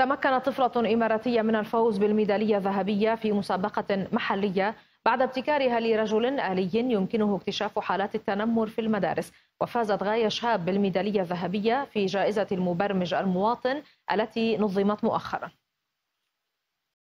تمكنت طفلة إماراتية من الفوز بالميدالية الذهبية في مسابقة محلية بعد ابتكارها لرجل آلي يمكنه اكتشاف حالات التنمر في المدارس وفازت غاية شهاب بالميدالية الذهبية في جائزة المبرمج المواطن التي نظمت مؤخراً